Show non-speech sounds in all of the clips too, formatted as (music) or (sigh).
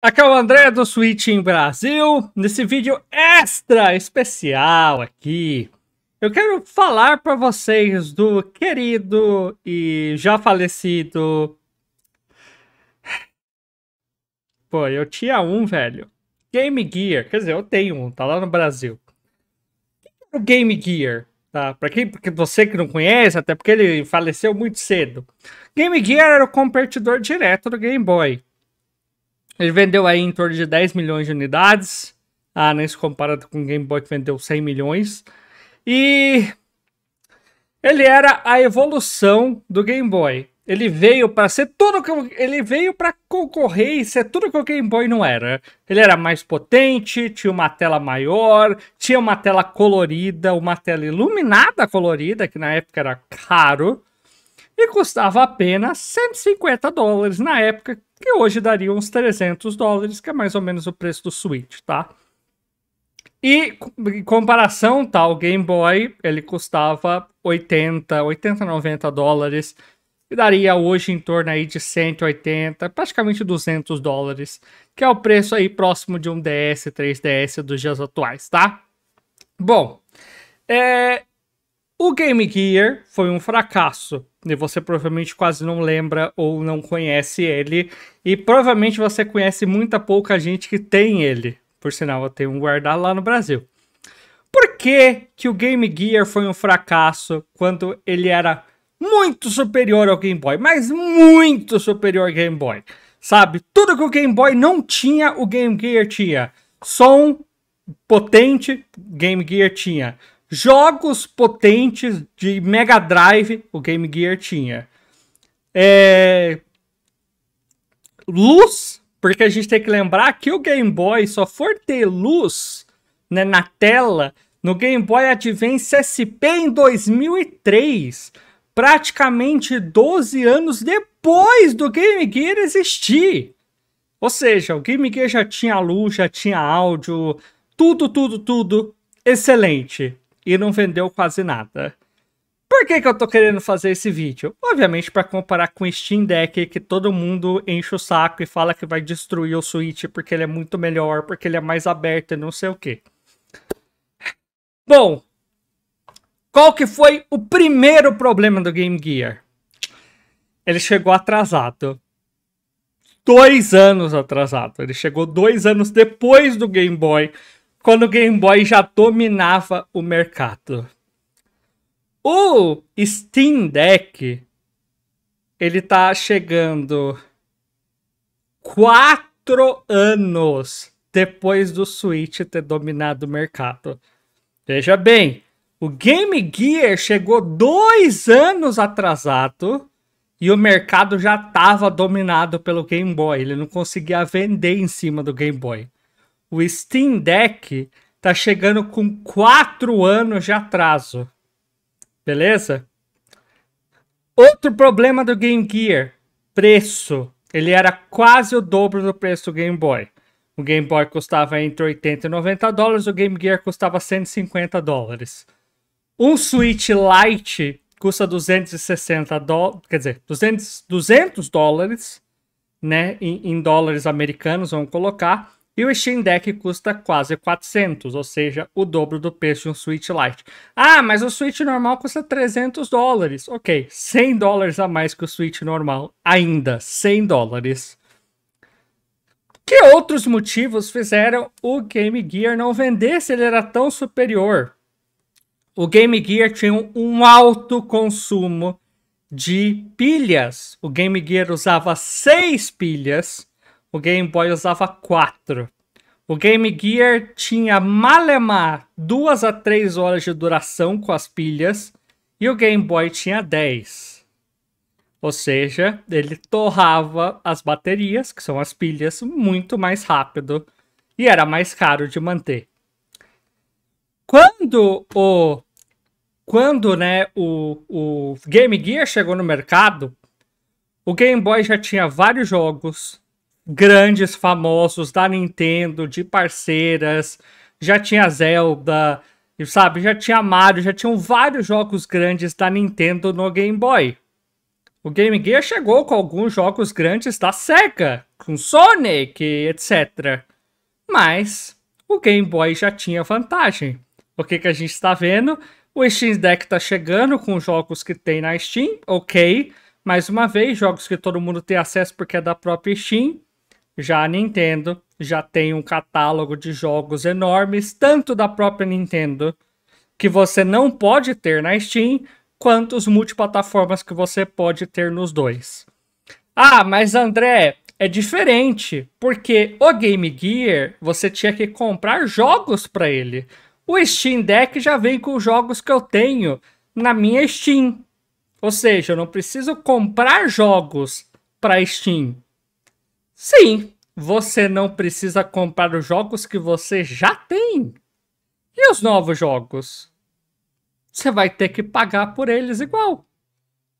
Aqui é o André do Switch em Brasil. Nesse vídeo extra especial aqui, eu quero falar para vocês do querido e já falecido. Pô, eu tinha um, velho. Game Gear. Quer dizer, eu tenho um, tá lá no Brasil. O Game Gear, tá? Pra quem, porque você que não conhece, até porque ele faleceu muito cedo. Game Gear era o competidor direto do Game Boy ele vendeu aí em torno de 10 milhões de unidades. Ah, nem se compara com o Game Boy que vendeu 100 milhões. E ele era a evolução do Game Boy. Ele veio para ser tudo que ele veio para concorrer e ser tudo que o Game Boy não era. Ele era mais potente, tinha uma tela maior, tinha uma tela colorida, uma tela iluminada colorida que na época era caro e custava apenas 150 dólares na época, que hoje daria uns 300 dólares, que é mais ou menos o preço do Switch, tá? E em comparação, tá, o Game Boy, ele custava 80, 80, 90 dólares, e daria hoje em torno aí de 180, praticamente 200 dólares, que é o preço aí próximo de um DS, 3DS dos dias atuais, tá? Bom, é, o Game Gear foi um fracasso e você provavelmente quase não lembra ou não conhece ele, e provavelmente você conhece muita pouca gente que tem ele. Por sinal, eu tenho um guardado lá no Brasil. Por que, que o Game Gear foi um fracasso quando ele era muito superior ao Game Boy, mas muito superior ao Game Boy? Sabe, tudo que o Game Boy não tinha, o Game Gear tinha. Som potente, Game Gear tinha jogos potentes de Mega Drive o Game Gear tinha. É... Luz, porque a gente tem que lembrar que o Game Boy só for ter luz né, na tela no Game Boy Advance SP em 2003, praticamente 12 anos depois do Game Gear existir. Ou seja, o Game Gear já tinha luz, já tinha áudio, tudo, tudo, tudo excelente e não vendeu quase nada. Por que, que eu tô querendo fazer esse vídeo? Obviamente para comparar com o Steam Deck, que todo mundo enche o saco e fala que vai destruir o Switch porque ele é muito melhor, porque ele é mais aberto e não sei o que. Bom, qual que foi o primeiro problema do Game Gear? Ele chegou atrasado. Dois anos atrasado. Ele chegou dois anos depois do Game Boy, quando o Game Boy já dominava o mercado. O Steam Deck ele tá chegando quatro anos depois do Switch ter dominado o mercado. Veja bem, o Game Gear chegou dois anos atrasado e o mercado já estava dominado pelo Game Boy. Ele não conseguia vender em cima do Game Boy o Steam Deck tá chegando com 4 anos de atraso. Beleza? Outro problema do Game Gear: preço. Ele era quase o dobro do preço do Game Boy. O Game Boy custava entre 80 e 90 dólares, o Game Gear custava 150 dólares. Um Switch Lite custa 260 dólares, quer dizer, 200, 200 dólares, né, em, em dólares americanos, vamos colocar. E o Steam Deck custa quase 400, ou seja, o dobro do preço de um Switch Lite. Ah, mas o Switch normal custa 300 dólares. Ok, 100 dólares a mais que o Switch normal. Ainda 100 dólares. Que outros motivos fizeram o Game Gear não vender se ele era tão superior? O Game Gear tinha um alto consumo de pilhas. O Game Gear usava seis pilhas o Game Boy usava quatro. O Game Gear tinha malemar duas a três horas de duração com as pilhas e o Game Boy tinha 10. Ou seja, ele torrava as baterias, que são as pilhas, muito mais rápido e era mais caro de manter. Quando o quando né, o, o Game Gear chegou no mercado, o Game Boy já tinha vários jogos, grandes famosos da Nintendo, de parceiras, já tinha Zelda, sabe? Já tinha Mario, já tinham vários jogos grandes da Nintendo no Game Boy. O Game Gear chegou com alguns jogos grandes da Sega, com Sonic, etc. Mas o Game Boy já tinha vantagem. O que, que a gente está vendo? O Steam Deck está chegando com jogos que tem na Steam, ok. Mais uma vez, jogos que todo mundo tem acesso porque é da própria Steam. Já a Nintendo já tem um catálogo de jogos enormes, tanto da própria Nintendo, que você não pode ter na Steam, quanto os multiplataformas que você pode ter nos dois. Ah, mas André, é diferente, porque o Game Gear você tinha que comprar jogos para ele. O Steam Deck já vem com os jogos que eu tenho na minha Steam. Ou seja, eu não preciso comprar jogos para Steam. Sim, você não precisa comprar os jogos que você já tem. E os novos jogos? Você vai ter que pagar por eles igual.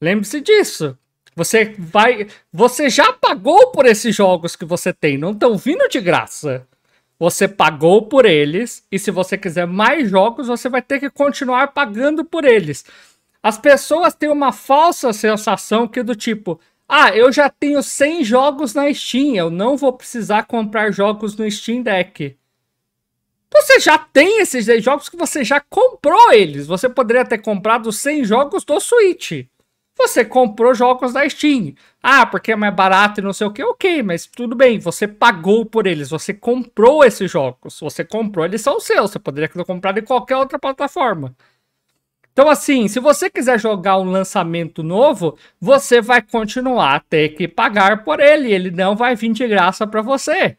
Lembre-se disso. Você vai, você já pagou por esses jogos que você tem, não estão vindo de graça. Você pagou por eles e se você quiser mais jogos, você vai ter que continuar pagando por eles. As pessoas têm uma falsa sensação que é do tipo, ah, eu já tenho 100 jogos na Steam, eu não vou precisar comprar jogos no Steam Deck. Você já tem esses 10 jogos que você já comprou eles. Você poderia ter comprado 100 jogos do Switch. Você comprou jogos da Steam. Ah, porque é mais barato e não sei o que. Ok, mas tudo bem. Você pagou por eles. Você comprou esses jogos. Você comprou, eles são seus. Você poderia ter comprado em qualquer outra plataforma. Então, assim, se você quiser jogar um lançamento novo, você vai continuar a ter que pagar por ele. Ele não vai vir de graça para você.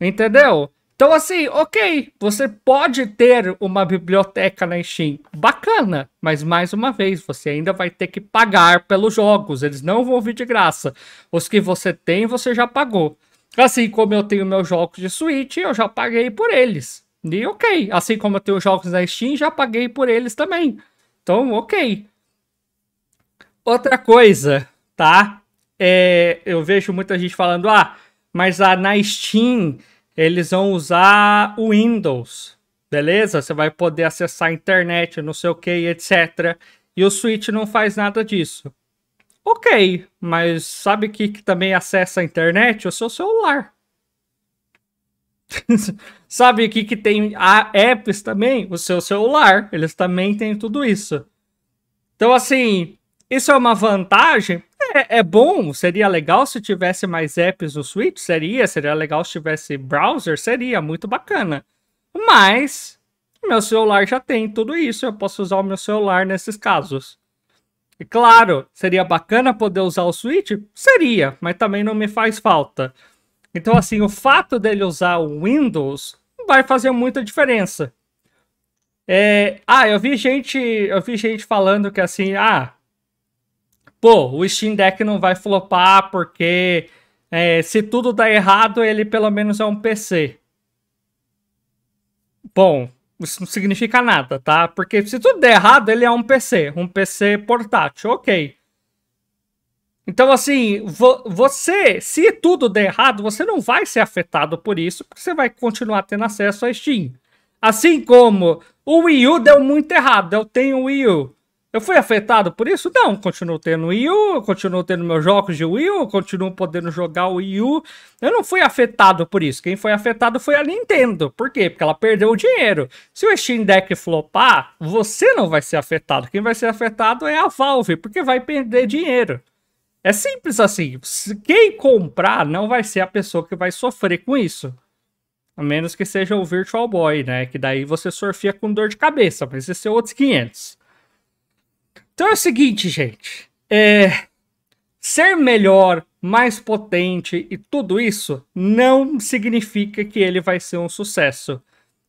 Entendeu? Então, assim, ok, você pode ter uma biblioteca na Steam, bacana, mas mais uma vez, você ainda vai ter que pagar pelos jogos, eles não vão vir de graça. Os que você tem, você já pagou. Assim como eu tenho meus jogos de Switch, eu já paguei por eles. E ok, assim como eu tenho jogos na Steam, já paguei por eles também. Então, ok. Outra coisa, tá? É, eu vejo muita gente falando, ah, mas na Steam eles vão usar o Windows, beleza? Você vai poder acessar a internet, não sei o que, etc. E o Switch não faz nada disso. Ok, mas sabe o que, que também acessa a internet? O seu celular. (laughs) Sabe o que, que tem a apps também? O seu celular. Eles também têm tudo isso. Então, assim, isso é uma vantagem? É, é, bom, seria legal se tivesse mais apps no Switch? Seria, seria legal se tivesse browser? Seria, muito bacana. Mas, meu celular já tem tudo isso, eu posso usar o meu celular nesses casos. E claro, seria bacana poder usar o Switch? Seria, mas também não me faz falta. Então, assim, o fato dele usar o Windows vai fazer muita diferença. É... ah, eu vi gente, eu vi gente falando que assim, ah, pô, o Steam Deck não vai flopar porque é, se tudo dá errado, ele pelo menos é um PC. Bom, isso não significa nada, tá? Porque se tudo der errado, ele é um PC, um PC portátil, ok. Então, assim, vo você, se tudo der errado, você não vai ser afetado por isso, porque você vai continuar tendo acesso à Steam. Assim como o Wii U deu muito errado, eu tenho o Wii U. Eu fui afetado por isso? Não, continuo tendo Wii U, continuo tendo meus jogos de Wii U, continuo podendo jogar o Wii U. Eu não fui afetado por isso. Quem foi afetado foi a Nintendo. Por quê? Porque ela perdeu o dinheiro. Se o Steam Deck flopar, você não vai ser afetado. Quem vai ser afetado é a Valve, porque vai perder dinheiro. É simples assim. Quem comprar não vai ser a pessoa que vai sofrer com isso. A menos que seja o Virtual Boy, né? Que daí você surfia com dor de cabeça. Mas esse é outros 500. Então é o seguinte, gente. É... Ser melhor, mais potente e tudo isso não significa que ele vai ser um sucesso.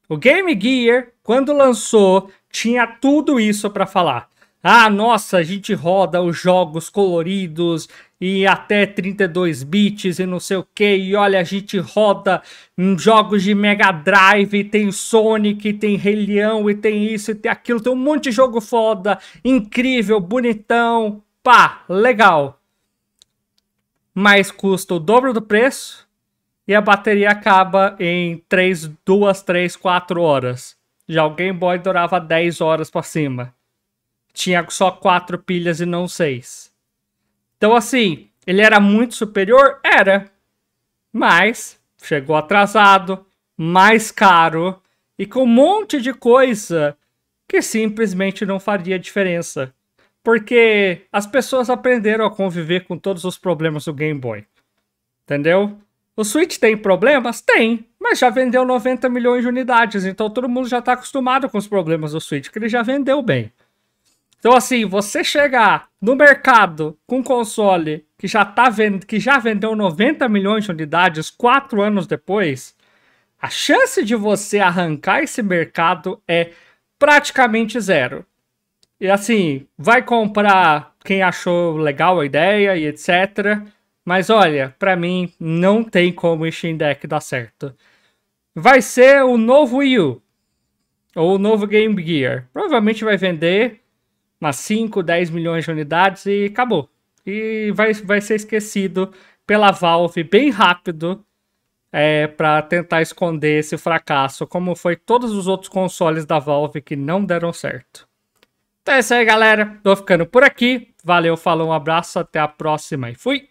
O Game Gear, quando lançou, tinha tudo isso para falar. Ah, nossa, a gente roda os jogos coloridos e até 32 bits e não sei o que. E olha, a gente roda jogos de Mega Drive, tem Sonic, tem Rei Leão e tem isso e tem aquilo. Tem um monte de jogo foda, incrível, bonitão. Pá, legal. Mas custa o dobro do preço e a bateria acaba em 3, 2, 3, 4 horas. Já o Game Boy durava 10 horas para cima tinha só quatro pilhas e não seis. Então, assim, ele era muito superior? Era. Mas chegou atrasado, mais caro e com um monte de coisa que simplesmente não faria diferença. Porque as pessoas aprenderam a conviver com todos os problemas do Game Boy. Entendeu? O Switch tem problemas? Tem, mas já vendeu 90 milhões de unidades, então todo mundo já está acostumado com os problemas do Switch, que ele já vendeu bem. Então, assim, você chegar no mercado com um console que já, tá vend... que já vendeu 90 milhões de unidades quatro anos depois, a chance de você arrancar esse mercado é praticamente zero. E assim, vai comprar quem achou legal a ideia e etc. Mas olha, para mim não tem como o Steam Deck dar certo. Vai ser o novo Wii U ou o novo Game Gear. Provavelmente vai vender umas 5, 10 milhões de unidades e acabou. E vai, vai ser esquecido pela Valve bem rápido é, para tentar esconder esse fracasso, como foi todos os outros consoles da Valve que não deram certo. Então é isso aí, galera. Tô ficando por aqui. Valeu, falou, um abraço, até a próxima e fui!